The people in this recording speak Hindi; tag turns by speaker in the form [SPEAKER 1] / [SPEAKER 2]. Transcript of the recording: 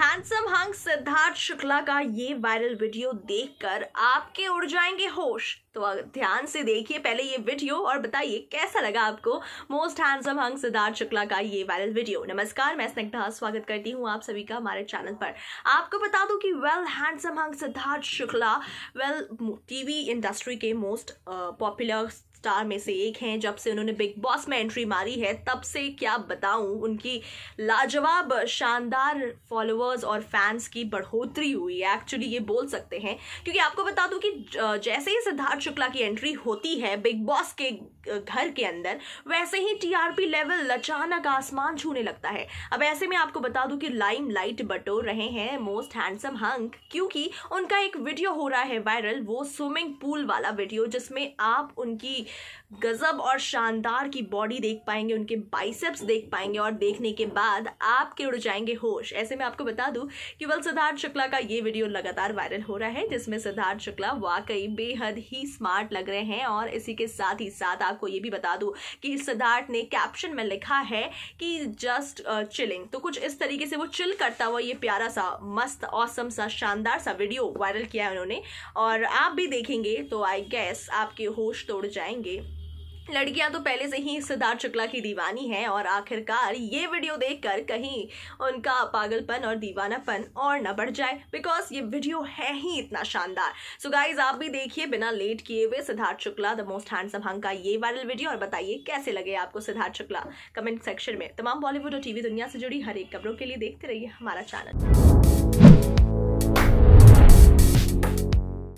[SPEAKER 1] हैंडसम हंग सिद्धार्थ शुक्ला का ये वायरल वीडियो देखकर आपके उड़ जाएंगे होश तो ध्यान से देखिए पहले ये वीडियो और बताइए कैसा लगा आपको most handsome hunk Siddharth Shukla का ये वायरल वीडियो नमस्कार मैं स्नेग्धा स्वागत करती हूँ आप सभी का हमारे चैनल पर आपको बता दूं कि well handsome hunk Siddharth Shukla well TV industry के मोस्ट पॉपुलर स्टार में से एक हैं जब से उन्होंने बिग बॉस में एंट्री मारी है तब से क्या बताऊं उनकी लाजवाब शानदार फॉलोअर्स और फैंस की बढ़ोतरी हुई है एक्चुअली ये बोल सकते हैं क्योंकि आपको बता दूं कि जैसे ही सिद्धार्थ शुक्ला की एंट्री होती है बिग बॉस के घर के अंदर वैसे ही टीआरपी लेवल अचानक आसमान छूने लगता है अब ऐसे में आपको बता दूं कि लाइम लाइट बटोर रहे हैं मोस्ट हैंडसम हंक क्योंकि उनका एक वीडियो हो रहा है वायरल वो स्विमिंग पूल वाला वीडियो जिसमें आप उनकी गज़ब और शानदार की बॉडी देख पाएंगे उनके बाइसेप्स देख पाएंगे और देखने के बाद आपके उड़ जाएंगे होश ऐसे में आपको बता दूं कि वल सिद्धार्थ शुक्ला का ये वीडियो लगातार वायरल हो रहा है जिसमें सिद्धार्थ शुक्ला वाकई बेहद ही स्मार्ट लग रहे हैं और इसी के साथ ही साथ आपको ये भी बता दूं कि सिद्धार्थ ने कैप्शन में लिखा है कि जस्ट चिलिंग uh, तो कुछ इस तरीके से वो चिल करता हुआ ये प्यारा सा मस्त औसम सा शानदार सा वीडियो वायरल किया है उन्होंने और आप भी देखेंगे तो आई गेस आपके होश तोड़ जाएंगे जाएंगे लड़कियां तो पहले से ही सिद्धार्थ शुक्ला की दीवानी हैं और आखिरकार ये वीडियो देखकर कहीं उनका पागलपन और दीवानापन और न बढ़ जाए बिकॉज ये वीडियो है ही इतना शानदार सो गाइज आप भी देखिए बिना लेट किए हुए Siddharth Shukla the most handsome hunk का ये वायरल वीडियो और बताइए कैसे लगे आपको सिद्धार्थ शुक्ला कमेंट सेक्शन में तमाम बॉलीवुड और टीवी दुनिया से जुड़ी हर एक खबरों के लिए देखते रहिए हमारा चैनल